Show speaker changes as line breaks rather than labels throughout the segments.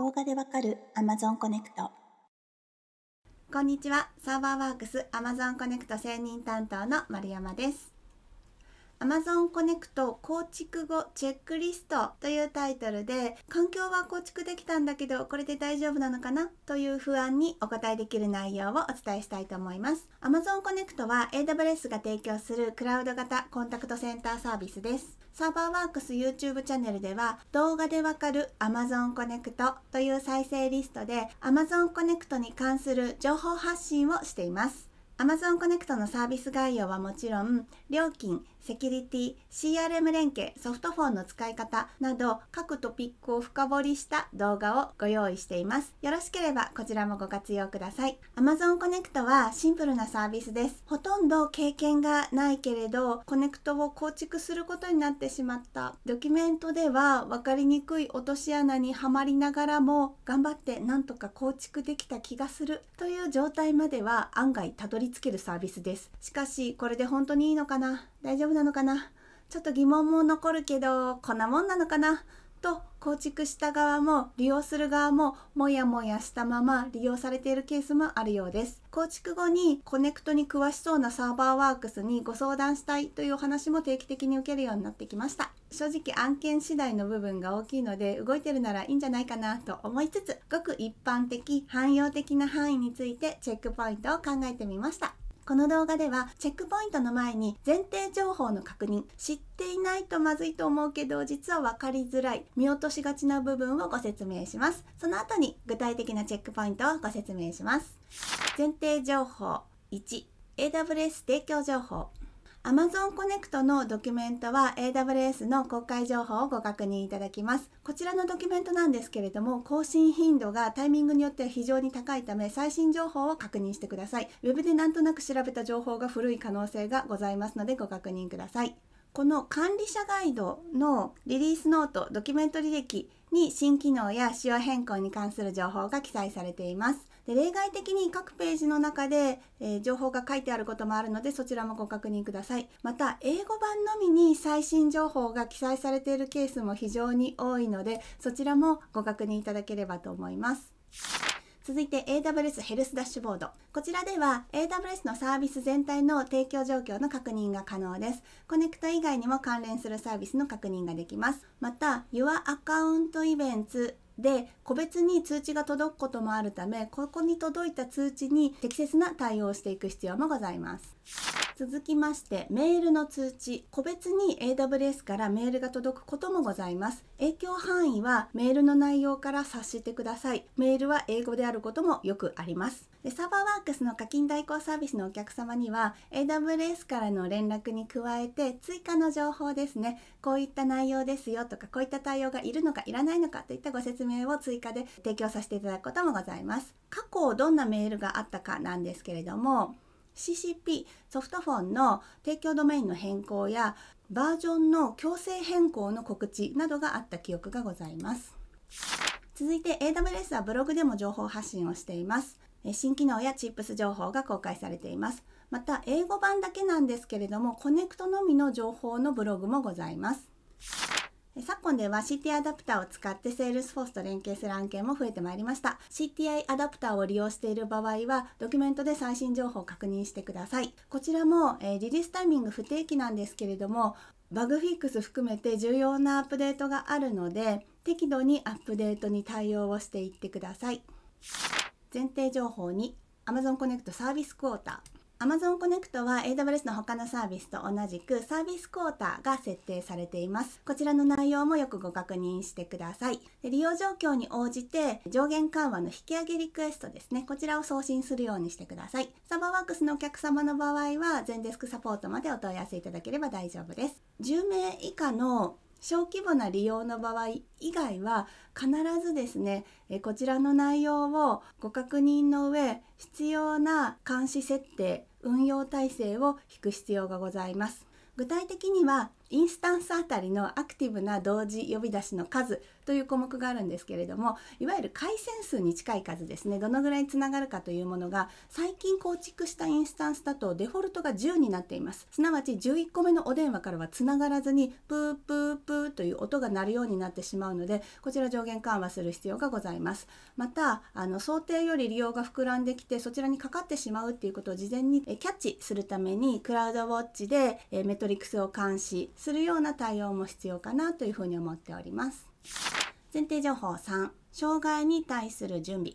動画でわかる Amazon コネクトこんにちはサーバーワークス Amazon コネクト専任担当の丸山です Amazon コネクト構築後チェックリストというタイトルで環境は構築できたんだけどこれで大丈夫なのかなという不安にお答えできる内容をお伝えしたいと思います Amazon コネクトは AWS が提供するクラウド型コンタクトセンターサービスですサーバーワークス YouTube チャンネルでは動画でわかる Amazon コネクトという再生リストで Amazon コネクトに関する情報発信をしています Amazon コネクトのサービス概要はもちろん料金セキュリティ CRM 連携ソフトフォンの使い方など各トピックを深掘りした動画をご用意していますよろしければこちらもご活用ください Amazon コネクトはシンプルなサービスですほとんど経験がないけれどコネクトを構築することになってしまったドキュメントでは分かりにくい落とし穴にはまりながらも頑張ってなんとか構築できた気がするという状態までは案外たどり着けるサービスですしかしこれで本当にいいのかな大丈夫なのかなちょっと疑問も残るけどこんなもんなのかなと構築した側も利用する側もモヤモヤしたまま利用されているケースもあるようです構築後にコネクトに詳しそうなサーバーワークスにご相談したいというお話も定期的に受けるようになってきました正直案件次第の部分が大きいので動いてるならいいんじゃないかなと思いつつごく一般的汎用的な範囲についてチェックポイントを考えてみましたこの動画ではチェックポイントの前に前提情報の確認知っていないとまずいと思うけど実は分かりづらい見落としがちな部分をご説明しますその後に具体的なチェックポイントをご説明します前提情報1 AWS 提供情報 Amazon コネクトのドキュメントは AWS の公開情報をご確認いただきます。こちらのドキュメントなんですけれども、更新頻度がタイミングによっては非常に高いため、最新情報を確認してください。Web でなんとなく調べた情報が古い可能性がございますのでご確認ください。この管理者ガイドのリリースノート、ドキュメント履歴に新機能や仕様変更に関する情報が記載されています。で例外的に各ページの中で、えー、情報が書いてあることもあるのでそちらもご確認くださいまた英語版のみに最新情報が記載されているケースも非常に多いのでそちらもご確認いただければと思います続いて AWS ヘルスダッシュボードこちらでは AWS のサービス全体の提供状況の確認が可能ですコネクト以外にも関連するサービスの確認ができますまた Your Account Events で個別に通知が届くこともあるためここに届いた通知に適切な対応をしていく必要もございます。続きましてメールの通知個別に AWS からメールが届くこともございます影響範囲はメールの内容から察してくださいメールは英語であることもよくありますでサーバーワークスの課金代行サービスのお客様には AWS からの連絡に加えて追加の情報ですねこういった内容ですよとかこういった対応がいるのかいらないのかといったご説明を追加で提供させていただくこともございます過去どんなメールがあったかなんですけれども CCP ソフトフォンの提供ドメインの変更やバージョンの強制変更の告知などがあった記憶がございます続いて AWS はブログでも情報発信をしています新機能やチップス情報が公開されていますまた英語版だけなんですけれどもコネクトのみの情報のブログもございます昨今では CTI アダプターを使って Salesforce と連携する案件も増えてまいりました CTI アダプターを利用している場合はドキュメントで最新情報を確認してくださいこちらも、えリリースタイミング不定期なんですけれどもバグフィックス含めて重要なアップデートがあるので適度にアップデートに対応をしていってください前提情報に Amazon コネクトサービスクォーター Amazon コネクトは AWS の他のサービスと同じくサービスクォーターが設定されています。こちらの内容もよくご確認してください。で利用状況に応じて上限緩和の引き上げリクエストですね。こちらを送信するようにしてください。サーバーワークスのお客様の場合は全デスクサポートまでお問い合わせいただければ大丈夫です。10名以下の小規模な利用の場合以外は必ずですねこちらの内容をご確認の上必要な監視設定運用体制を引く必要がございます具体的にはインスタンスあたりのアクティブな同時呼び出しの数という項目があるんですけれどもいわゆる回線数に近い数ですねどのぐらいつながるかというものが最近構築したインスタンスだとデフォルトが10になっていますすなわち11個目のお電話からはつながらずにプープープーという音が鳴るようになってしまうのでこちら上限緩和する必要がございますまたあの想定より利用が膨らんできてそちらにかかってしまうっていうことを事前にキャッチするためにクラウドウォッチでメトリクスを監視するような対応も必要かなというふうに思っております前提情報3障害に対する準備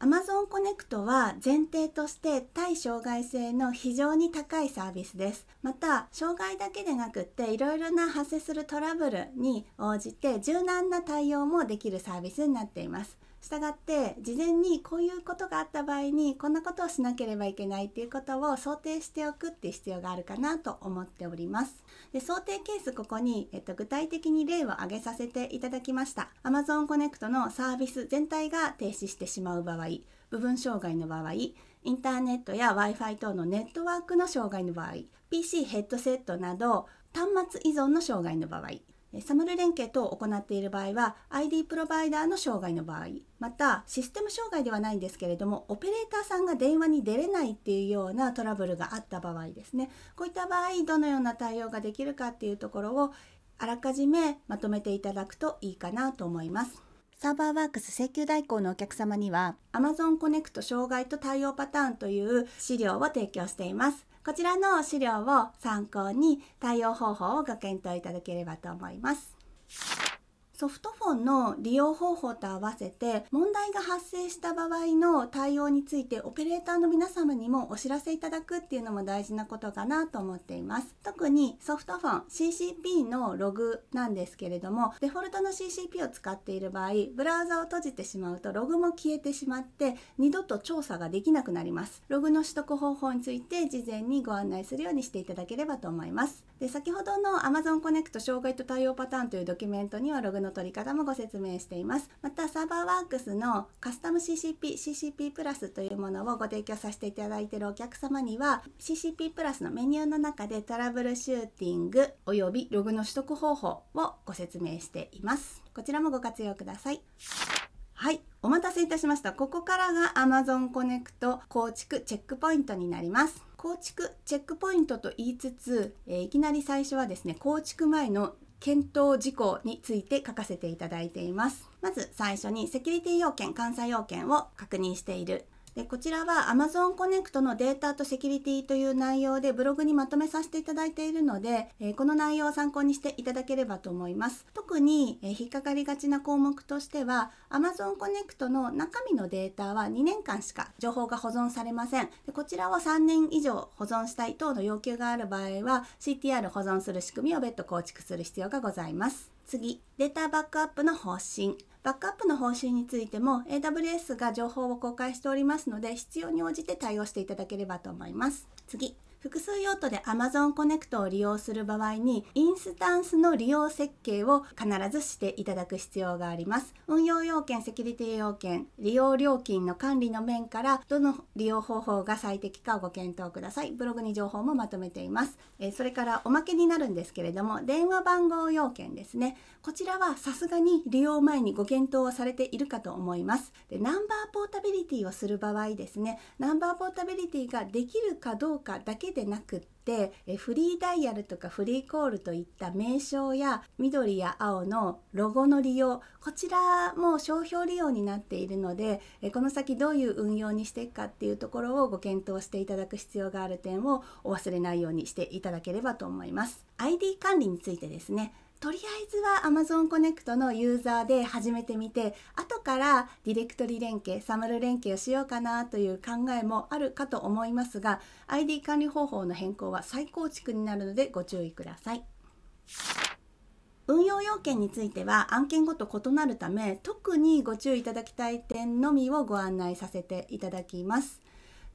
Amazon Connect は前提として対障害性の非常に高いサービスです。また、障害だけでなくっていろいろな発生するトラブルに応じて柔軟な対応もできるサービスになっています。したがって事前にこういうことがあった場合にこんなことをしなければいけないっていうことを想定しておくって必要があるかなと思っておりますで想定ケースここに、えっと、具体的に例を挙げさせていただきました Amazon Connect のサービス全体が停止してしまう場合部分障害の場合インターネットや Wi-Fi 等のネットワークの障害の場合 PC ヘッドセットなど端末依存の障害の場合サムル連携等を行っている場合は ID プロバイダーの障害の場合またシステム障害ではないんですけれどもオペレーターさんが電話に出れないっていうようなトラブルがあった場合ですねこういった場合どのような対応ができるかっていうところをあらかじめまとめていただくといいかなと思います。サーバーワークス請求代行のお客様には Amazon コネクト障害と対応パターンという資料を提供しています。こちらの資料を参考に対応方法をご検討いただければと思います。ソフトフォンの利用方法と合わせて問題が発生した場合の対応についてオペレーターの皆様にもお知らせいただくっていうのも大事なことかなと思っています特にソフトフォン CCP のログなんですけれどもデフォルトの CCP を使っている場合ブラウザを閉じてしまうとログも消えてしまって二度と調査ができなくなりますログの取得方法について事前にご案内するようにしていただければと思いますで先ほどの Amazon コネクト障害と対応パターンというドキュメントにはログの取り方もご説明していますまたサーバーワークスのカスタム CCP、CCP プラスというものをご提供させていただいているお客様には CCP プラスのメニューの中でトラブルシューティングおよびログの取得方法をご説明していますこちらもご活用くださいはいお待たせいたしましたここからが Amazon コネクト構築チェックポイントになります構築チェックポイントと言いつつ、えー、いきなり最初はですね構築前の検討事項について書かせていただいています。まず最初にセキュリティ要件、監査要件を確認しているでこちらは Amazon コネクトのデータとセキュリティという内容でブログにまとめさせていただいているので、えこの内容を参考にしていただければと思います。特に、え引っかかりがちな項目としては Amazon コネクトの中身のデータは2年間しか情報が保存されません。でこちらを3年以上保存したい等の要求がある場合は CTR 保存する仕組みを別途構築する必要がございます。次、データバックアップの方針。バックアップの方針についても AWS が情報を公開しておりますので必要に応じて対応していただければと思います。次、複数用途で Amazon コネクトを利用する場合にインスタンスの利用設計を必ずしていただく必要があります運用要件セキュリティ要件利用料金の管理の面からどの利用方法が最適かをご検討くださいブログに情報もまとめています、えそれからおまけになるんですけれども電話番号要件ですねこちらはさすがに利用前にご検討をされているかと思いますでナンバーポータビリティをする場合ですねナンバーポータビリティができるかどうかだけでなくってフリーダイヤルとかフリーコールといった名称や緑や青のロゴの利用こちらも商標利用になっているのでこの先どういう運用にしていくかっていうところをご検討していただく必要がある点をお忘れないようにしていただければと思います。ID 管理についてですねとりあえずは Amazon コネクトのユーザーで始めてみて後からディレクトリ連携サムル連携をしようかなという考えもあるかと思いますが ID 管理方法の変更は再構築になるのでご注意ください。運用要件については案件ごと異なるため特にご注意いただきたい点のみをご案内させていただきます。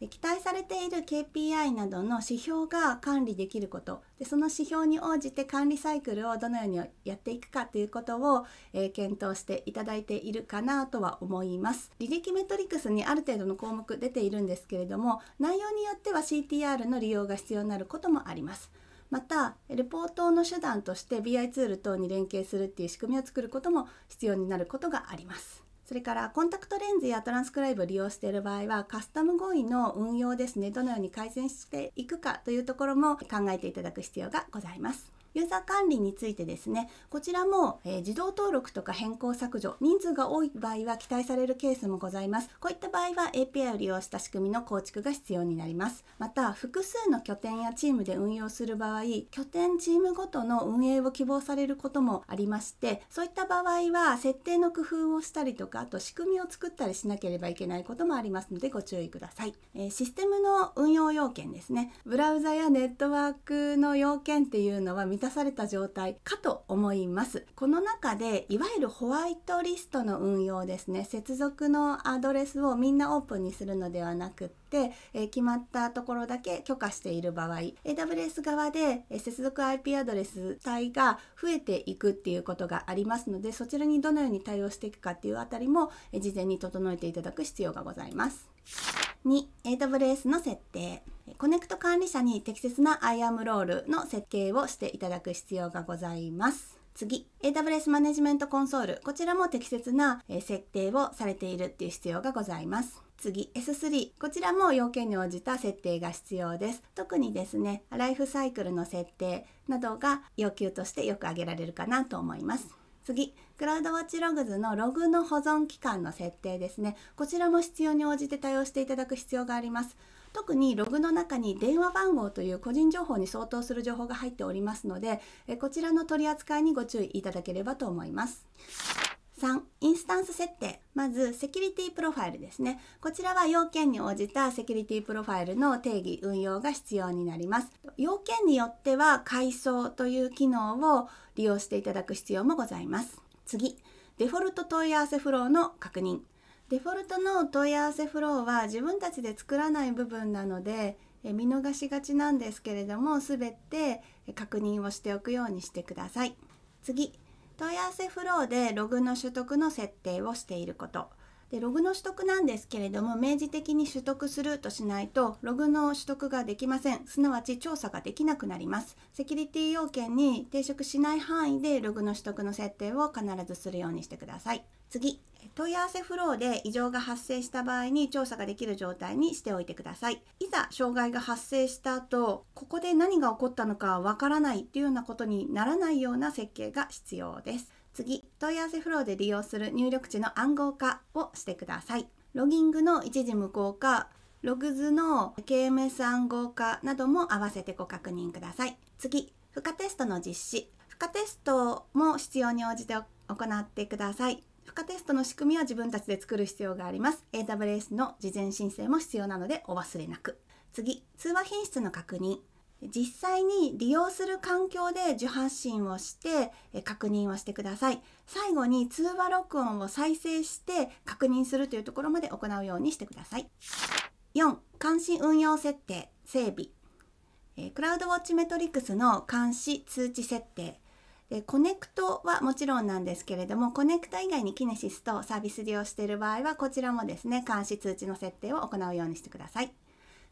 期待されている KPI などの指標が管理できることでその指標に応じて管理サイクルをどのようにやっていくかということを、えー、検討していただいているかなとは思います履歴メトリクスにある程度の項目出ているんですけれども内容によっては CTR の利用が必要になることもありますまたレポートの手段として BI ツール等に連携するっていう仕組みを作ることも必要になることがありますそれからコンタクトレンズやトランスクライブを利用している場合はカスタム合意の運用ですねどのように改善していくかというところも考えていただく必要がございます。ユーザー管理についてですねこちらも、えー、自動登録とか変更削除人数が多い場合は期待されるケースもございますこういった場合は API を利用した仕組みの構築が必要になりますまた複数の拠点やチームで運用する場合拠点チームごとの運営を希望されることもありましてそういった場合は設定の工夫をしたりとかあと仕組みを作ったりしなければいけないこともありますのでご注意ください、えー、システムの運用要件ですねブラウザやネットワークの要件っていうのは満た出された状態かと思いますこの中でいわゆるホワイトリストの運用ですね接続のアドレスをみんなオープンにするのではなくってえ決まったところだけ許可している場合 AWS 側で接続 IP アドレス帯が増えていくっていうことがありますのでそちらにどのように対応していくかっていうあたりも事前に整えていただく必要がございます。2、AWS の設定。コネクト管理者に適切な IAM ロールの設計をしていただく必要がございます。次、AWS マネジメントコンソール。こちらも適切な設定をされているっていう必要がございます。次 S3 こちらも要件に応じた設定が必要です特にですねライフサイクルの設定などが要求としてよく挙げられるかなと思います次、クラウドウォッチログズのログの保存期間の設定ですね。こちらも必要に応じて対応していただく必要があります。特にログの中に電話番号という個人情報に相当する情報が入っておりますので、こちらの取り扱いにご注意いただければと思います。3インスタンス設定まずセキュリティプロファイルですねこちらは要件に応じたセキュリティプロファイルの定義運用が必要になります要件によっては階層という機能を利用していただく必要もございます次デフォルト問い合わせフローの確認デフォルトの問い合わせフローは自分たちで作らない部分なので見逃しがちなんですけれども全て確認をしておくようにしてください次問い合わせフローでログの取得の設定をしていることでログの取得なんですけれども明示的に取得するとしないとログの取得ができませんすなわち調査ができなくなりますセキュリティ要件に抵触しない範囲でログの取得の設定を必ずするようにしてください次問い合わせフローで異常が発生した場合に調査ができる状態にしておいてください。いざ障害が発生した後、ここで何が起こったのかわからないっていうようなことにならないような設計が必要です。次、問い合わせフローで利用する入力値の暗号化をしてください。ロギングの一時無効化、ログズの KMS 暗号化なども合わせてご確認ください。次、負荷テストの実施。負荷テストも必要に応じて行ってください。負荷テストの仕組みは自分たちで作る必要があります AWS の事前申請も必要なのでお忘れなく次通話品質の確認実際に利用する環境で受発信をして確認をしてください最後に通話録音を再生して確認するというところまで行うようにしてください4監視運用設定整備クラウドウォッチメトリクスの監視通知設定でコネクトはもちろんなんですけれどもコネクト以外にキネシスとサービス利用している場合はこちらもですね監視通知の設定を行うようにしてください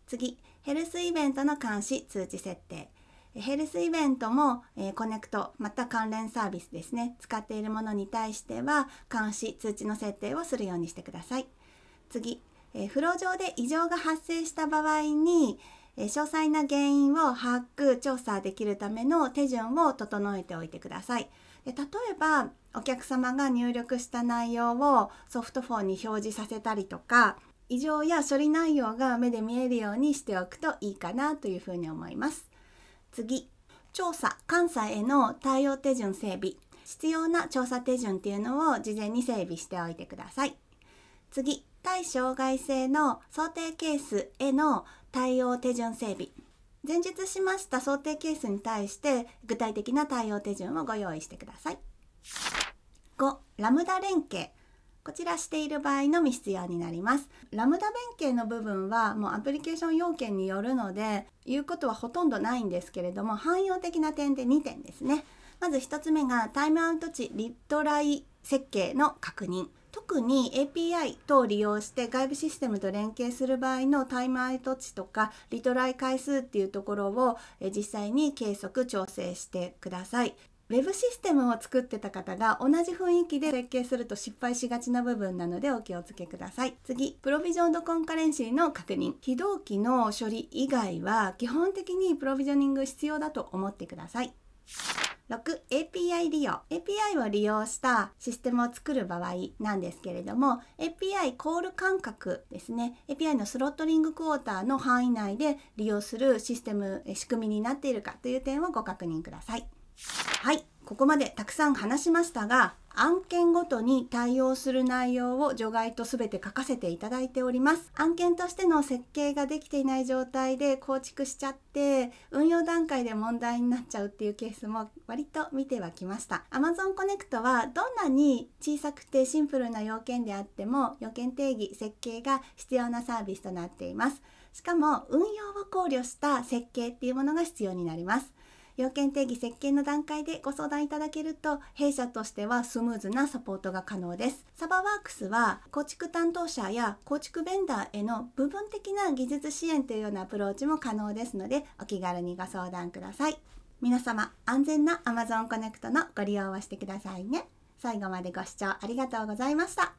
次ヘルスイベントの監視通知設定ヘルスイベントも、えー、コネクトまた関連サービスですね使っているものに対しては監視通知の設定をするようにしてください次、えー、フロー上で異常が発生した場合に、詳細な原因を把握調査できるための手順を整えておいてください。で例えばお客様が入力した内容をソフトフォンに表示させたりとか異常や処理内容が目で見えるようにしておくといいかなというふうに思います。次調査監査への対応手順整備必要な調査手順っていうのを事前に整備しておいてください。次対障害性の想定ケースへの対応手順整備前述しました想定ケースに対して具体的な対応手順をご用意してください5ラムダ連携こちらしている場合のみ必要になりますラムダ連携の部分はもうアプリケーション要件によるので言うことはほとんどないんですけれども汎用的な点で2点ですねまず1つ目がタイムアウト値リトライ設計の確認特に API 等を利用して外部システムと連携する場合のタイムアウト値とかリトライ回数っていうところを実際に計測調整してください。ウェブシステムを作ってた方が同じ雰囲気で設計すると失敗しがちな部分なのでお気をつけください。次、プロビジョンドコンカレンシーの確認。非同期の処理以外は基本的にプロビジョニング必要だと思ってください。6 API 利用 API を利用したシステムを作る場合なんですけれども API コール間隔ですね API のスロットリングクォーターの範囲内で利用するシステム仕組みになっているかという点をご確認ください。はいここまでたくさん話しましたが案件ごとに対応する内容を除外と全て書かせていただいております案件としての設計ができていない状態で構築しちゃって運用段階で問題になっちゃうっていうケースも割と見てはきました Amazon Connect はどんなに小さくてシンプルな要件であっても要件定義設計が必要なサービスとなっていますしかも運用を考慮した設計っていうものが必要になります要件定義設計の段階でご相談いただけると弊社としてはスムーズなサポートが可能ですサバワークスは構築担当者や構築ベンダーへの部分的な技術支援というようなアプローチも可能ですのでお気軽にご相談ください皆様安全な Amazon コネクトのご利用をしてくださいね最後までご視聴ありがとうございました